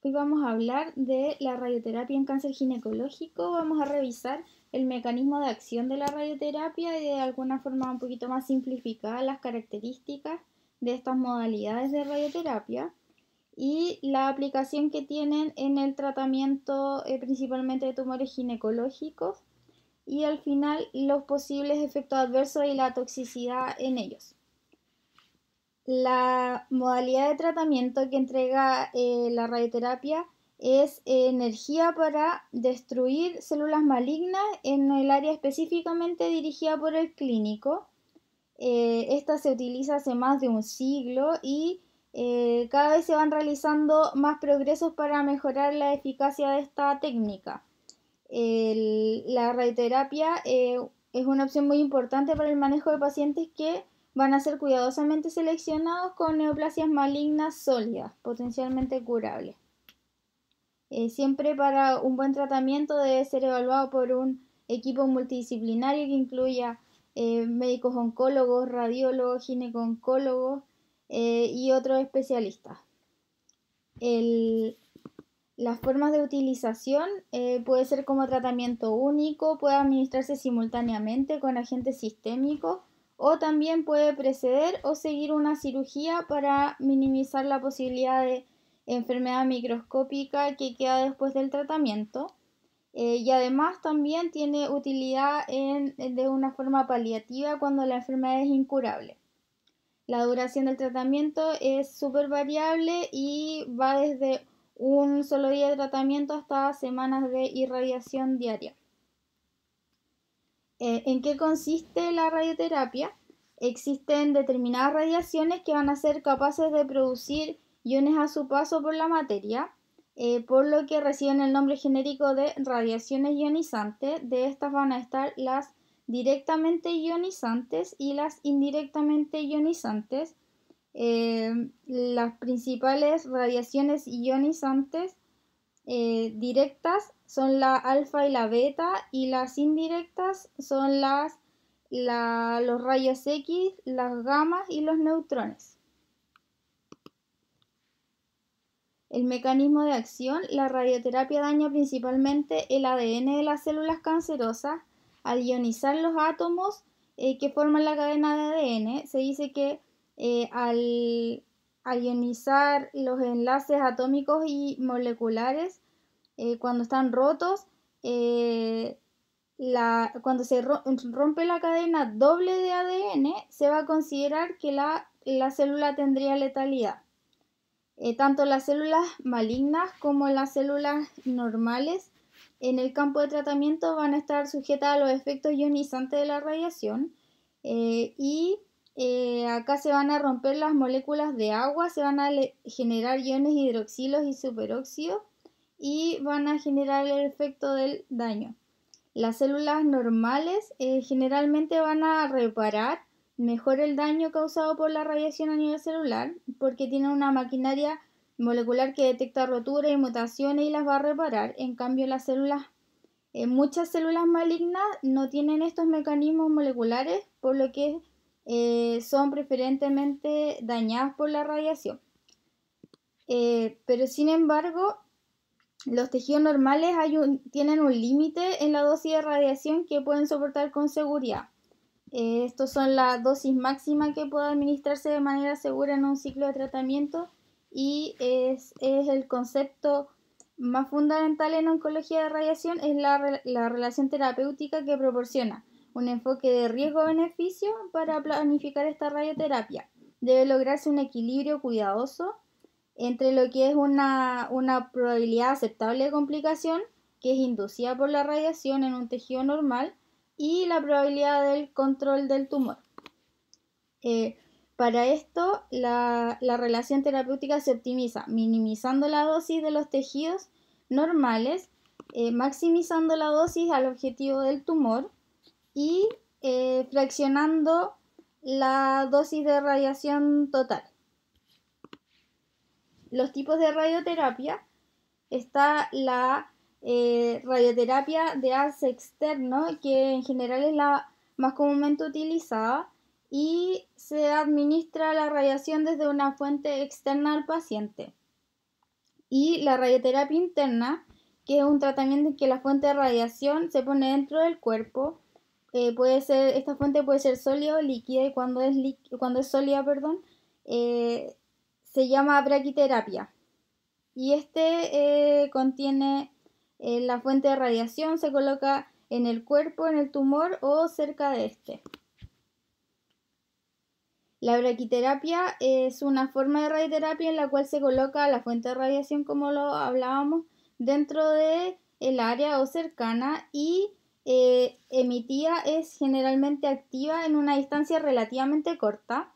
Hoy vamos a hablar de la radioterapia en cáncer ginecológico, vamos a revisar el mecanismo de acción de la radioterapia y de alguna forma un poquito más simplificada las características de estas modalidades de radioterapia y la aplicación que tienen en el tratamiento eh, principalmente de tumores ginecológicos y al final los posibles efectos adversos y la toxicidad en ellos. La modalidad de tratamiento que entrega eh, la radioterapia es eh, energía para destruir células malignas en el área específicamente dirigida por el clínico. Eh, esta se utiliza hace más de un siglo y cada vez se van realizando más progresos para mejorar la eficacia de esta técnica. la radioterapia es una opción muy importante para el manejo de pacientes que van a ser cuidadosamente seleccionados con neoplasias malignas sólidas, potencialmente curables. Eh, siempre para un buen tratamiento debe ser evaluado por un equipo multidisciplinario que incluya eh, médicos oncólogos, radiólogos, gineconcólogos eh, y otros especialistas. las formas de utilización pueden puede ser como tratamiento único, puede administrarse simultáneamente con agentes sistémicos o también puede preceder o seguir una cirugía para minimizar la posibilidad de enfermedad microscópica que queda después del tratamiento. Eh, y además también tiene utilidad de una forma paliativa cuando la enfermedad es incurable. La duración del tratamiento es súper variable y va desde un solo día de tratamiento hasta semanas de irradiación diaria. Eh, ¿En qué consiste la radioterapia? Existen determinadas radiaciones que van a ser capaces de producir iones a su paso por la materia, eh, por lo que reciben el nombre genérico de radiaciones ionizantes. De estas van a estar las directamente ionizantes y las indirectamente ionizantes. Eh, las principales radiaciones ionizantes eh, directas son la alfa y la beta y las indirectas son las, los rayos X, las gamas y los neutrones. El mecanismo de acción, la radioterapia daña principalmente el ADN de las células cancerosas al ionizar los átomos eh, que forman la cadena de ADN. Se dice que eh, al ionizar los enlaces atómicos y moleculares eh, cuando están rotos, eh, cuando se rompe la cadena doble de ADN, se va a considerar que la, célula tendría letalidad. Eh, tanto las células malignas como las células normales en el campo de tratamiento van a estar sujetas a los efectos ionizantes de la radiación y eh, acá se van a romper las moléculas de agua, se van a generar iones hidroxilos y superóxidos y van a generar el efecto del daño. Las células normales eh, generalmente van a reparar mejor el daño causado por la radiación a nivel celular porque tienen una maquinaria molecular que detecta roturas y mutaciones y las va a reparar. En cambio, las células, eh, muchas células malignas no tienen estos mecanismos moleculares, por lo que eh, son preferentemente dañadas por la radiación. Eh, pero sin embargo, los tejidos normales hay tienen un límite en la dosis de radiación que pueden soportar con seguridad. Eh, estos son la dosis máxima que puede administrarse de manera segura en un ciclo de tratamiento y es, el concepto más fundamental en oncología de radiación, es la relación terapéutica que proporciona un enfoque de riesgo-beneficio para planificar esta radioterapia. Debe lograrse un equilibrio cuidadoso entre lo que es una, probabilidad aceptable de complicación, que es inducida por la radiación en un tejido normal, y la probabilidad del control del tumor. Eh, para esto, la, relación terapéutica se optimiza minimizando la dosis de los tejidos normales, eh, maximizando la dosis al objetivo del tumor y eh, fraccionando la dosis de radiación total. Los tipos de radioterapia está la eh, radioterapia de haz externo, que en general es la más comúnmente utilizada, y se administra la radiación desde una fuente externa al paciente. Y la radioterapia interna, que es un tratamiento en que la fuente de radiación se pone dentro del cuerpo eh, puede ser, esta fuente puede ser sólida o líquida y cuando es, cuando es sólida, perdón, eh, se llama braquiterapia. Y este eh, contiene la fuente de radiación, se coloca en el cuerpo, en el tumor o cerca de este. La braquiterapia es una forma de radioterapia en la cual se coloca la fuente de radiación, como lo hablábamos, dentro de el área o cercana y eh, emitida eh, es generalmente activa en una distancia relativamente corta.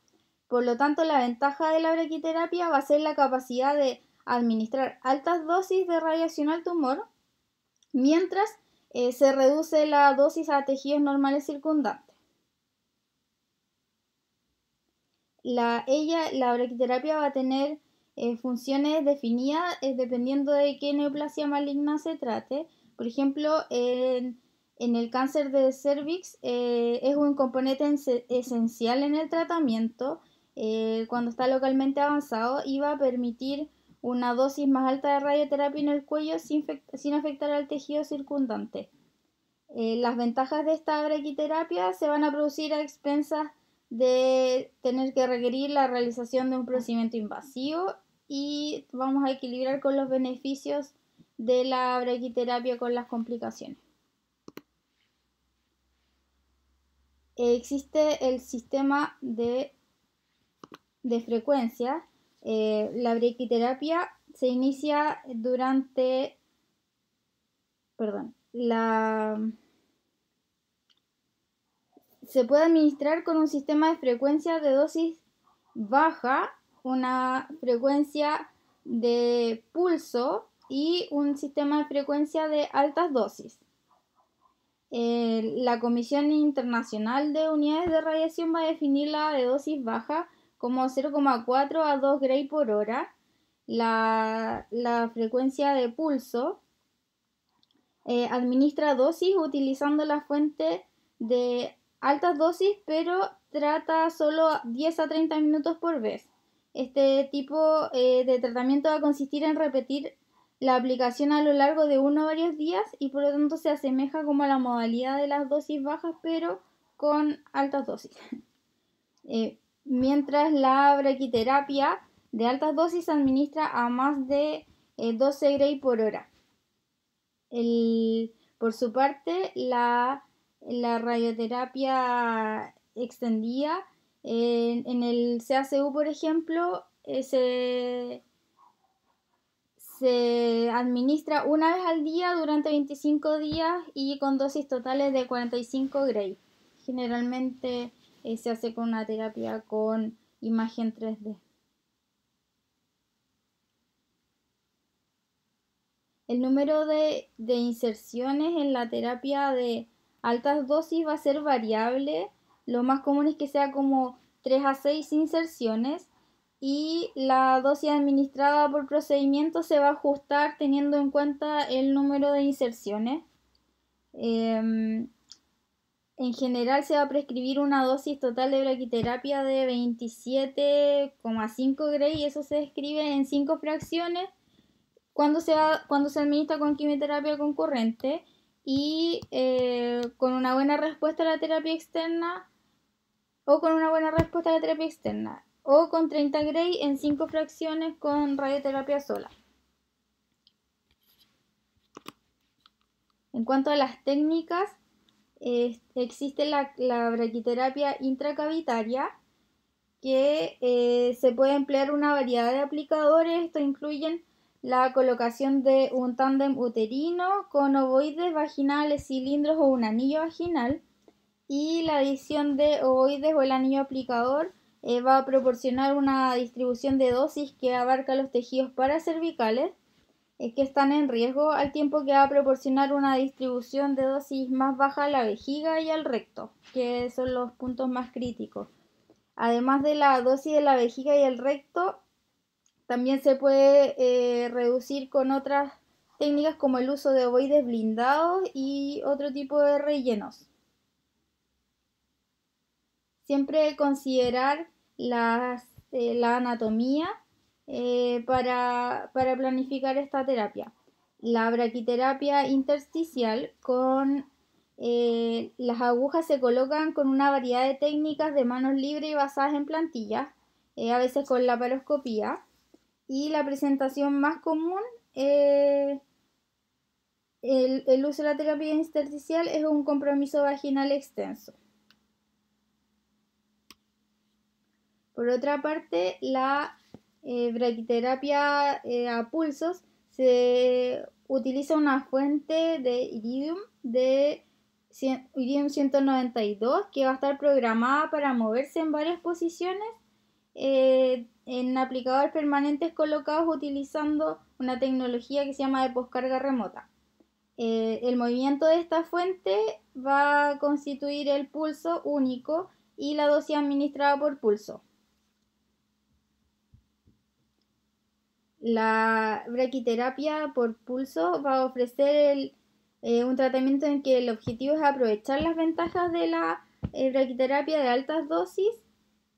Por lo tanto, la ventaja de la brequiterapia va a ser la capacidad de administrar altas dosis de radiación al tumor, mientras eh, se reduce la dosis a tejidos normales circundantes. La, ella, la braquiterapia va a tener eh, funciones definidas dependiendo de qué neoplasia maligna se trate. Por ejemplo, en en el cáncer de cervix eh, es un componente esencial en el tratamiento. Eh, cuando está localmente avanzado y va a permitir una dosis más alta de radioterapia en el cuello sin, afectar al tejido circundante. Eh, las ventajas de esta braquiterapia se van a producir a expensas de tener que requerir la realización de un procedimiento invasivo y vamos a equilibrar con los beneficios de la braquiterapia con las complicaciones. existe el sistema de, de frecuencia. Eh, la brequiterapia se inicia durante, perdón, la... Se puede administrar con un sistema de frecuencia de dosis baja, una frecuencia de pulso y un sistema de frecuencia de altas dosis. Eh, la Comisión Internacional de Unidades de Radiación va a definir la de dosis baja como 0,4 a 2 Gray por hora, la, frecuencia de pulso. Eh, administra dosis utilizando la fuente de altas dosis, pero trata solo 10 a 30 minutos por vez. Este tipo eh, de tratamiento va a consistir en repetir la aplicación a lo largo de uno o varios días y por lo tanto se asemeja como a la modalidad de las dosis bajas pero con altas dosis. Eh, mientras la braquiterapia de altas dosis se administra a más de 12 eh, Gray por hora. por su parte, la, radioterapia extendida eh, en el CACU, por ejemplo, se se administra una vez al día durante 25 días y con dosis totales de 45 gray. Generalmente eh, se hace con una terapia con imagen 3D. El número de inserciones en la terapia de altas dosis va a ser variable. Lo más común es que sea como 3 a 6 inserciones y la dosis administrada por procedimiento se va a ajustar teniendo en cuenta el número de inserciones. Em, en general se va a prescribir una dosis total de braquiterapia de 27,5 Gray y eso se describe en 5 fracciones cuando se, cuando se administra con quimioterapia concurrente y eh, con una buena respuesta a la terapia externa o con una buena respuesta a la terapia externa o con 30 Gray en 5 fracciones con radioterapia sola. En cuanto a las técnicas, existe la, braquiterapia intracavitaria que eh, se puede emplear una variedad de aplicadores. Esto incluyen la colocación de un tándem uterino con ovoides vaginales, cilindros o un anillo vaginal y la adición de ovoides o el anillo aplicador eh, va a proporcionar una distribución de dosis que abarca los tejidos paracervicales eh, que están en riesgo, al tiempo que va a proporcionar una distribución de dosis más baja a la vejiga y al recto, que son los puntos más críticos. Además de la dosis de la vejiga y el recto, también se puede eh, reducir con otras técnicas como el uso de ovoides blindados y otro tipo de rellenos. Siempre considerar eh, la anatomía eh, para, planificar esta terapia. La braquiterapia intersticial con eh, las agujas se colocan con una variedad de técnicas de manos libres y basadas en plantillas, a veces con la Y la presentación más común, el uso de la terapia intersticial es un compromiso vaginal extenso. Por otra parte, la eh, braquiterapia eh, a pulsos se utiliza una fuente de iridium de iridium 192 que va a estar programada para moverse en varias posiciones eh, en aplicadores permanentes colocados utilizando una tecnología que se llama de poscarga remota. el movimiento de esta fuente va a constituir el pulso único y la dosis administrada por pulso. La braquiterapia por pulso va a ofrecer eh, un tratamiento en que el objetivo es aprovechar las ventajas de la eh, braquiterapia de altas dosis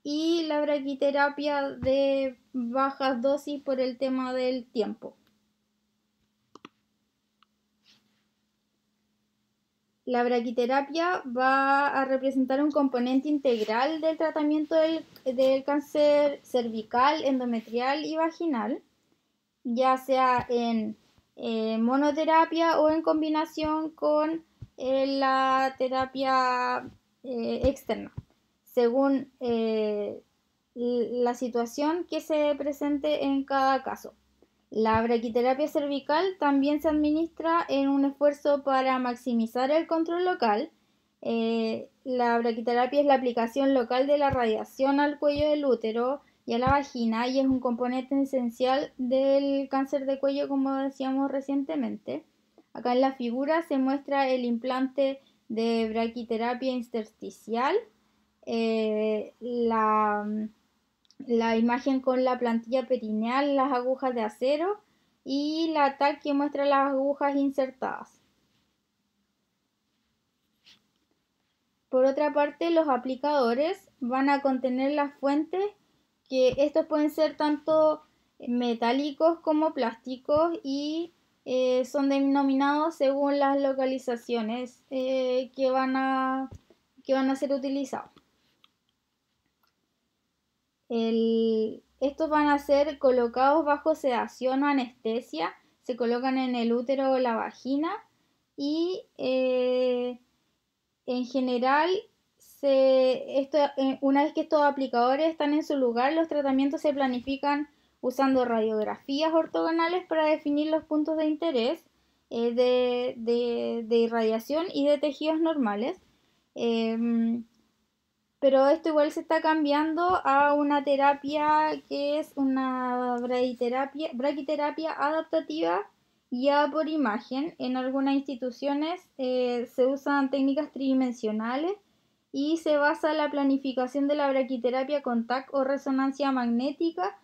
y la braquiterapia de bajas dosis por el tema del tiempo. La braquiterapia va a representar un componente integral del tratamiento del cáncer cervical, endometrial y vaginal ya sea en eh, monoterapia o en combinación con eh, la terapia eh, externa, según la situación que se presente en cada caso. La braquiterapia cervical también se administra en un esfuerzo para maximizar el control local. la braquiterapia es la aplicación local de la radiación al cuello del útero y a la vagina y es un componente esencial del cáncer de cuello como decíamos recientemente. Acá en la figura se muestra el implante de braquiterapia intersticial, eh, la, la imagen con la plantilla perineal, las agujas de acero y la TAC que muestra las agujas insertadas. Por otra parte, los aplicadores van a contener las fuentes que estos pueden ser tanto metálicos como plásticos y eh, son denominados según las localizaciones eh, que, van a, que van a ser utilizados. estos van a ser colocados bajo sedación o anestesia, se colocan en el útero o la vagina y eh, en general eh, una vez que estos aplicadores están en su lugar, los tratamientos se planifican usando radiografías ortogonales para definir los puntos de interés eh, de, de, irradiación y de tejidos normales. Em, pero esto igual se está cambiando a una terapia que es una braquiterapia, braquiterapia adaptativa guiada por imagen. En algunas instituciones eh, se usan técnicas tridimensionales y se basa la planificación de la braquiterapia con TAC o resonancia magnética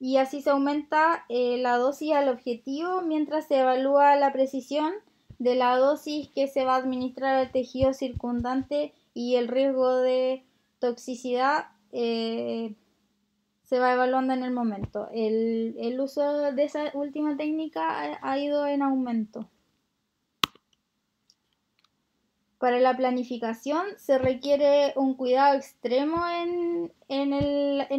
y así se aumenta eh, la dosis al objetivo mientras se evalúa la precisión de la dosis que se va a administrar al tejido circundante y el riesgo de toxicidad eh, se va evaluando en el momento. El, el uso de esa última técnica ha ido en aumento. Para la planificación se requiere un cuidado extremo en,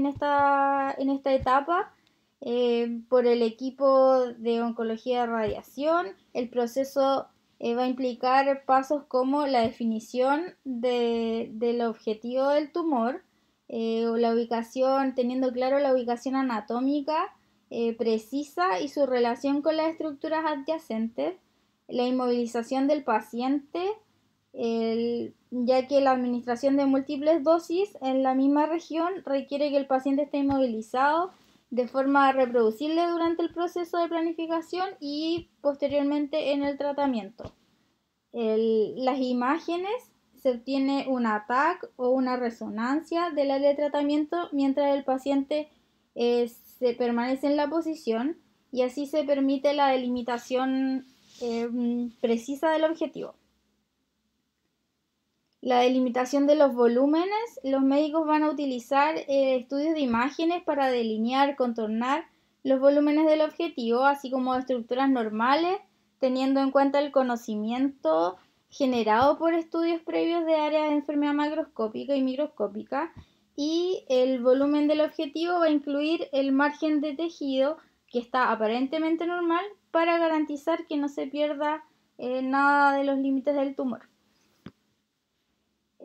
esta, etapa eh, por el equipo de oncología de radiación. El proceso eh, va a implicar pasos como la definición del objetivo del tumor, eh, o la ubicación, teniendo claro la ubicación anatómica precisa y su relación con las estructuras adyacentes, la inmovilización del paciente, el, ya que la administración de múltiples dosis en la misma región requiere que el paciente esté inmovilizado de forma reproducible durante el proceso de planificación y posteriormente en el tratamiento. El, las imágenes se obtiene un ataque o una resonancia del área de tratamiento mientras el paciente eh, se permanece en la posición y así se permite la delimitación eh, precisa del objetivo la delimitación de los volúmenes, los médicos van a utilizar eh, estudios de imágenes para delinear, contornar los volúmenes del objetivo, así como estructuras normales, teniendo en cuenta el conocimiento generado por estudios previos de áreas de enfermedad macroscópica y microscópica y el volumen del objetivo va a incluir el margen de tejido que está aparentemente normal para garantizar que no se pierda eh, nada de los límites del tumor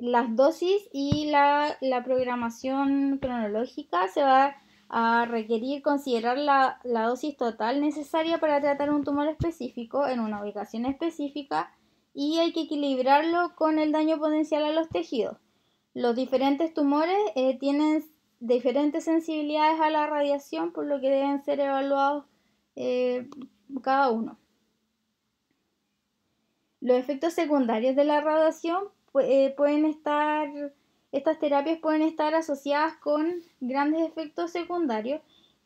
las dosis y la, programación cronológica se va a requerir considerar la, dosis total necesaria para tratar un tumor específico en una ubicación específica y hay que equilibrarlo con el daño potencial a los tejidos. Los diferentes tumores eh, tienen diferentes sensibilidades a la radiación, por lo que deben ser evaluados eh, cada uno. Los efectos secundarios de la radiación eh, pueden estar, estas terapias pueden estar asociadas con grandes efectos secundarios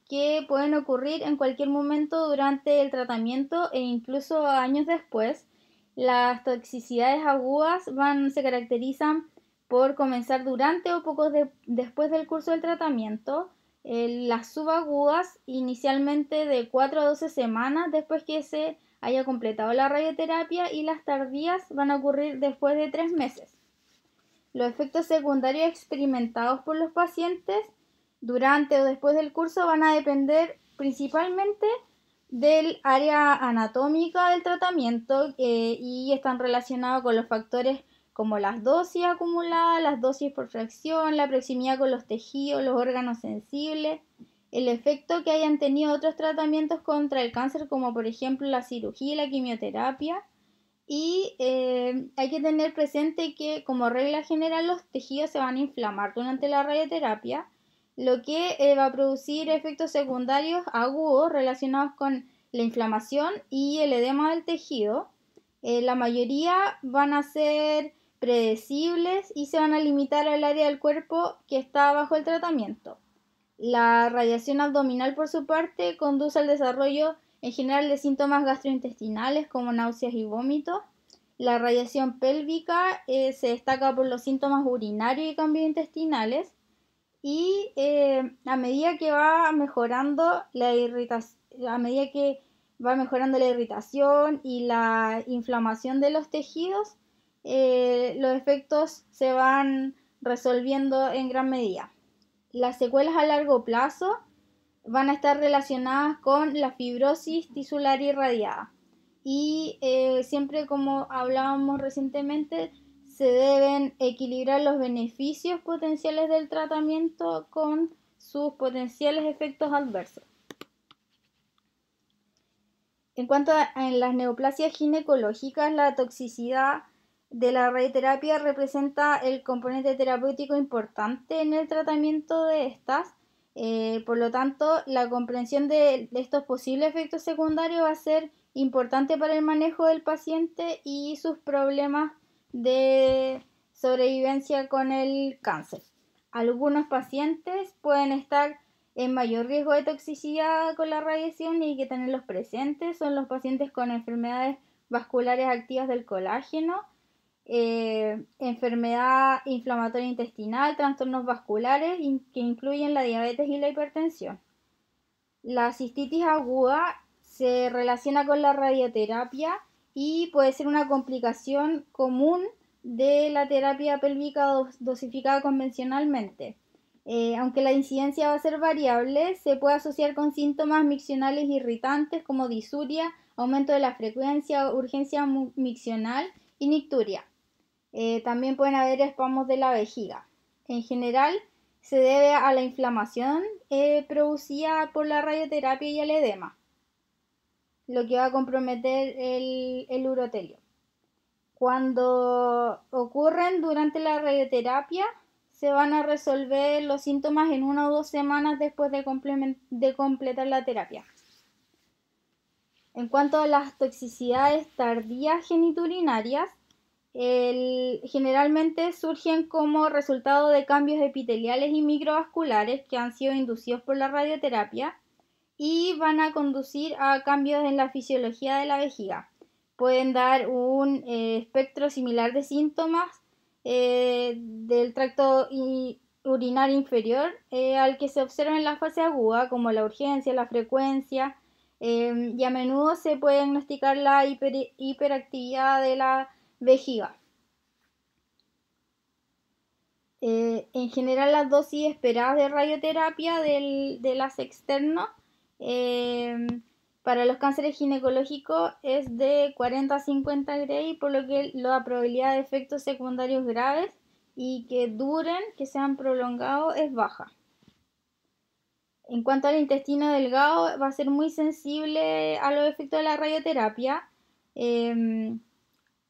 que pueden ocurrir en cualquier momento durante el tratamiento e incluso años después. Las toxicidades agudas van, se caracterizan por comenzar durante o poco después del curso del tratamiento. Eh, las subagudas inicialmente de 4 a 12 semanas después que se haya completado la radioterapia y las tardías van a ocurrir después de tres meses. Los efectos secundarios experimentados por los pacientes durante o después del curso van a depender principalmente del área anatómica del tratamiento eh, y están relacionados con los factores como las dosis acumuladas, las dosis por fracción, la proximidad con los tejidos, los órganos sensibles, el efecto que hayan tenido otros tratamientos contra el cáncer, como por ejemplo la cirugía y la quimioterapia. Y eh, hay que tener presente que como regla general los tejidos se van a inflamar durante la radioterapia, lo que eh, va a producir efectos secundarios agudos relacionados con la inflamación y el edema del tejido. Eh, la mayoría van a ser predecibles y se van a limitar al área del cuerpo que está bajo el tratamiento. La radiación abdominal, por su parte, conduce al desarrollo en general de síntomas gastrointestinales como náuseas y vómitos. La radiación pélvica eh, se destaca por los síntomas urinarios y cambios intestinales. Y eh, a medida que va mejorando la irritación, a medida que va mejorando la irritación y la inflamación de los tejidos, eh, los efectos se van resolviendo en gran medida las secuelas a largo plazo van a estar relacionadas con la fibrosis tisular irradiada. Y eh, siempre como hablábamos recientemente, se deben equilibrar los beneficios potenciales del tratamiento con sus potenciales efectos adversos. En cuanto a las neoplasias ginecológicas, la toxicidad de la radioterapia representa el componente terapéutico importante en el tratamiento de estas. Eh, por lo tanto, la comprensión de, de estos posibles efectos secundarios va a ser importante para el manejo del paciente y sus problemas de sobrevivencia con el cáncer. Algunos pacientes pueden estar en mayor riesgo de toxicidad con la radiación y hay que tenerlos presentes son los pacientes con enfermedades vasculares activas del colágeno, eh, enfermedad inflamatoria intestinal, trastornos vasculares que incluyen la diabetes y la hipertensión. La cistitis aguda se relaciona con la radioterapia y puede ser una complicación común de la terapia pélvica dosificada convencionalmente. Eh, aunque la incidencia va a ser variable, se puede asociar con síntomas miccionales irritantes como disuria, aumento de la frecuencia, urgencia miccional y nicturia. Eh, también pueden haber espasmos de la vejiga. En general, se debe a la inflamación eh, producida por la radioterapia y el edema, lo que va a comprometer el, el urotelio. Cuando ocurren durante la radioterapia, se van a resolver los síntomas en una o dos semanas después de, de, completar la terapia. En cuanto a las toxicidades tardías geniturinarias, generalmente surgen como resultado de cambios epiteliales y microvasculares que han sido inducidos por la radioterapia y van a conducir a cambios en la fisiología de la vejiga. Pueden dar un eh, espectro similar de síntomas eh, del tracto urinario inferior eh, al que se observa en la fase aguda, como la urgencia, la frecuencia, y a menudo se puede diagnosticar la hiperactividad de la Vejiga. Eh, en general las dosis esperadas de radioterapia del, de las em, para los cánceres ginecológicos es de 40 a 50 Gray, por lo que la probabilidad de efectos secundarios graves y que duren, que sean prolongados, es baja. En cuanto al intestino delgado, va a ser muy sensible a los efectos de la radioterapia. Em,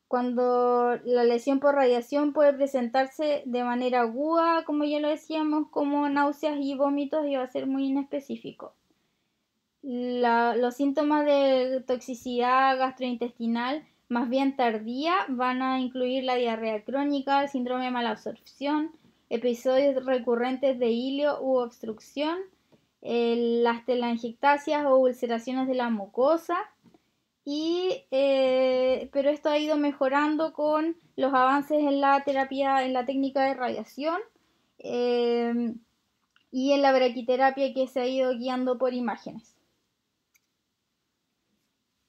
cuando la lesión por radiación puede presentarse de manera aguda, como ya lo decíamos, como náuseas y vómitos, y va a ser muy inespecífico. los síntomas de toxicidad gastrointestinal más bien tardía van a incluir la diarrea crónica, el síndrome de malabsorción, episodios recurrentes de hilio u obstrucción, eh, las telangiectasias o ulceraciones de la mucosa, eh, pero esto ha ido mejorando con los avances en la terapia, en la técnica de radiación eh, y en la braquiterapia que se ha ido guiando por imágenes.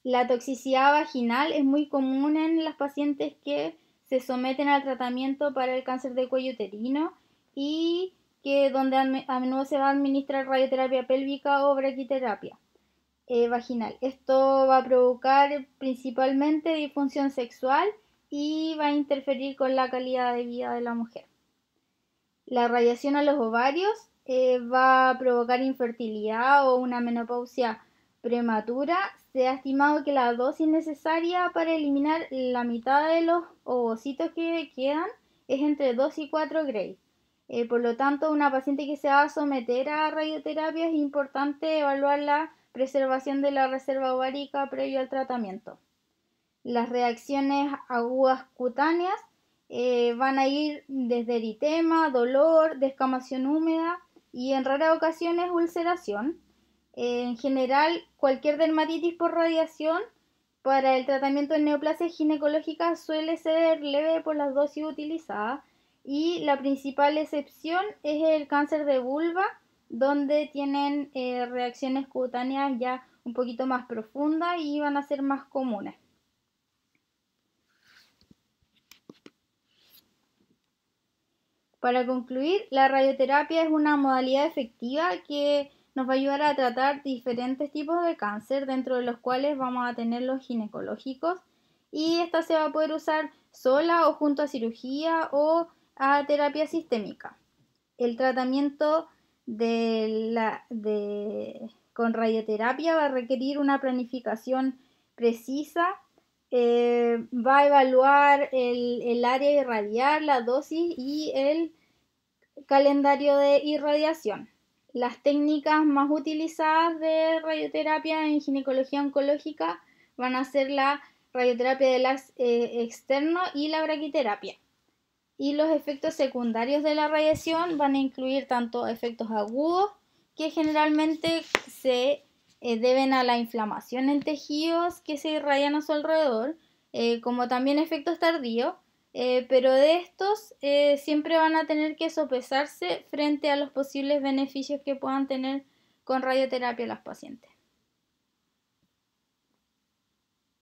La toxicidad vaginal es muy común en las pacientes que se someten al tratamiento para el cáncer de cuello uterino y que donde a menudo se va a administrar radioterapia pélvica o braquiterapia. Eh, vaginal. Esto va a provocar principalmente disfunción sexual y va a interferir con la calidad de vida de la mujer. La radiación a los ovarios eh, va a provocar infertilidad o una menopausia prematura. Se ha estimado que la dosis necesaria para eliminar la mitad de los ovocitos que quedan es entre 2 y 4 Gray. Eh, por lo tanto, una paciente que se va a someter a radioterapia es importante evaluarla preservación de la reserva ovárica previo al tratamiento. Las reacciones agudas cutáneas eh, van a ir desde eritema, dolor, descamación húmeda y en raras ocasiones ulceración. en general, cualquier dermatitis por radiación para el tratamiento de neoplasia ginecológica suele ser leve por las dosis utilizadas y la principal excepción es el cáncer de vulva donde tienen eh, reacciones cutáneas ya un poquito más profundas y van a ser más comunes. Para concluir, la radioterapia es una modalidad efectiva que nos va a ayudar a tratar diferentes tipos de cáncer, dentro de los cuales vamos a tener los ginecológicos, y esta se va a poder usar sola o junto a cirugía o a terapia sistémica. El tratamiento con radioterapia va a requerir una planificación precisa, eh, va a evaluar el, área irradiar, la dosis y el calendario de irradiación. Las técnicas más utilizadas de radioterapia en ginecología oncológica van a ser la radioterapia de las eh, externo y la braquiterapia. Y los efectos secundarios de la radiación van a incluir tanto efectos agudos, que generalmente se eh, deben a la inflamación en tejidos que se irradian a su alrededor, eh, como también efectos tardíos, eh, pero de estos siempre van a tener que sopesarse frente a los posibles beneficios que puedan tener con radioterapia las pacientes.